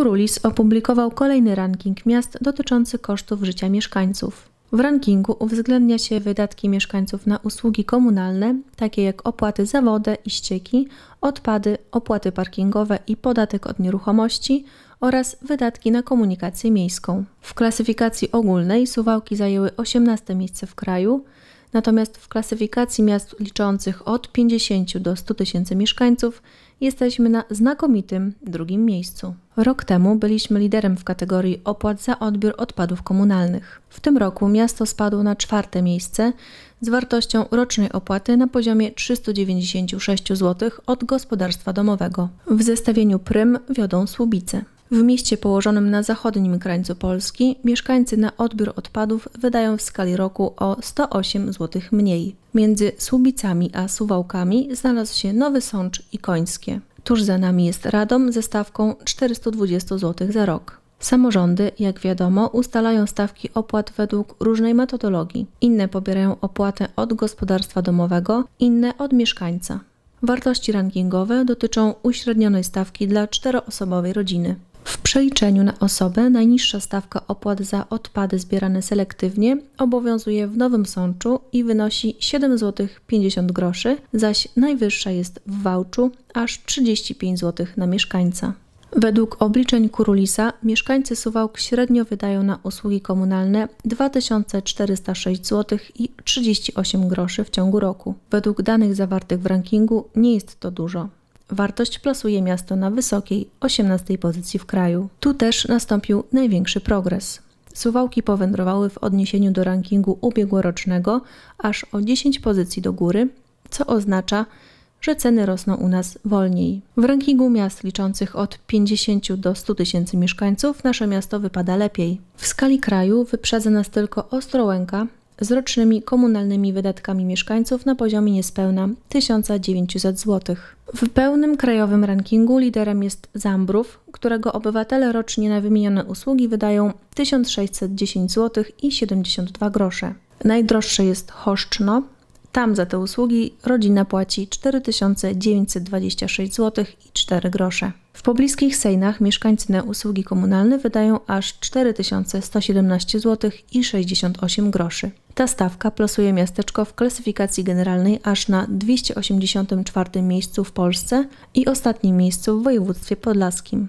Kurulis opublikował kolejny ranking miast dotyczący kosztów życia mieszkańców. W rankingu uwzględnia się wydatki mieszkańców na usługi komunalne, takie jak opłaty za wodę i ścieki, odpady, opłaty parkingowe i podatek od nieruchomości oraz wydatki na komunikację miejską. W klasyfikacji ogólnej Suwałki zajęły 18 miejsce w kraju, Natomiast w klasyfikacji miast liczących od 50 do 100 tysięcy mieszkańców jesteśmy na znakomitym drugim miejscu. Rok temu byliśmy liderem w kategorii opłat za odbiór odpadów komunalnych. W tym roku miasto spadło na czwarte miejsce z wartością rocznej opłaty na poziomie 396 zł od gospodarstwa domowego. W zestawieniu prym wiodą Słubice. W mieście położonym na zachodnim krańcu Polski mieszkańcy na odbiór odpadów wydają w skali roku o 108 zł mniej. Między Słubicami a Suwałkami znalazł się Nowy Sącz i Końskie. Tuż za nami jest Radom ze stawką 420 zł za rok. Samorządy, jak wiadomo, ustalają stawki opłat według różnej metodologii. Inne pobierają opłatę od gospodarstwa domowego, inne od mieszkańca. Wartości rankingowe dotyczą uśrednionej stawki dla czteroosobowej rodziny. W przeliczeniu na osobę najniższa stawka opłat za odpady zbierane selektywnie obowiązuje w Nowym Sączu i wynosi 7,50 zł, zaś najwyższa jest w Wałczu aż 35 zł na mieszkańca. Według obliczeń Kurulisa mieszkańcy Suwałk średnio wydają na usługi komunalne 2406 zł i 38 groszy w ciągu roku. Według danych zawartych w rankingu nie jest to dużo wartość plasuje miasto na wysokiej 18 pozycji w kraju. Tu też nastąpił największy progres. Suwałki powędrowały w odniesieniu do rankingu ubiegłorocznego aż o 10 pozycji do góry, co oznacza, że ceny rosną u nas wolniej. W rankingu miast liczących od 50 do 100 tysięcy mieszkańców nasze miasto wypada lepiej. W skali kraju wyprzedza nas tylko Ostrołęka, z rocznymi komunalnymi wydatkami mieszkańców na poziomie niespełna 1900 zł. W pełnym krajowym rankingu liderem jest Zambrów, którego obywatele rocznie na wymienione usługi wydają 1610 zł i 72 grosze. Najdroższe jest Choszczno. Tam za te usługi rodzina płaci 4926 zł i 4 grosze. W pobliskich Sejnach mieszkańcy na usługi komunalne wydają aż 4117 zł i 68 groszy. Ta stawka plasuje miasteczko w klasyfikacji generalnej aż na 284 miejscu w Polsce i ostatnim miejscu w województwie podlaskim.